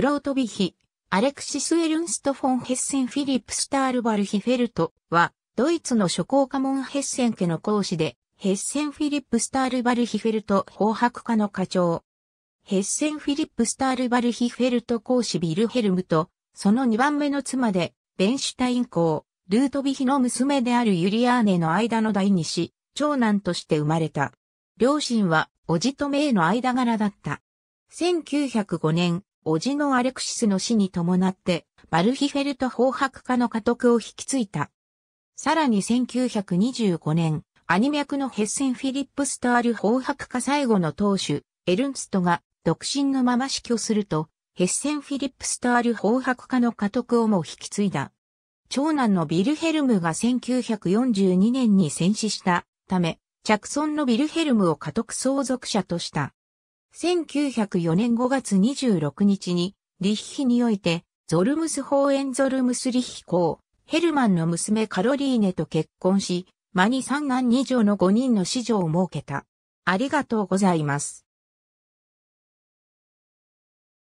クロート・ビヒ、アレクシス・エルンスト・フォン・ヘッセン・フィリップ・スタールバルヒ・フェルトは、ドイツの諸侯家門ヘッセン家の講師で、ヘッセン・フィリップ・スタールバルヒ・フェルト法白家の課長。ヘッセン・フィリップ・スタールバルヒ・フェルト講師ビルヘルムと、その2番目の妻で、ベンシュタイン公、ルートビヒの娘であるユリアーネの間の第二子、長男として生まれた。両親は、おじとめへの間柄だった。1905年、叔父のアレクシスの死に伴って、バルヒフェルト法白化の家督を引き継いだ。さらに1925年、アニクのヘッセンフィリップスタール法白化最後の当主、エルンストが独身のまま死去すると、ヘッセンフィリップスタール法白化の家督をも引き継いだ。長男のビルヘルムが1942年に戦死したため、着村のビルヘルムを家督相続者とした。1904年5月26日に、リヒヒにおいて、ゾルムスホーエンゾルムスリヒ公、ヘルマンの娘カロリーネと結婚し、間に三男二女の5人の子女を設けた。ありがとうございます。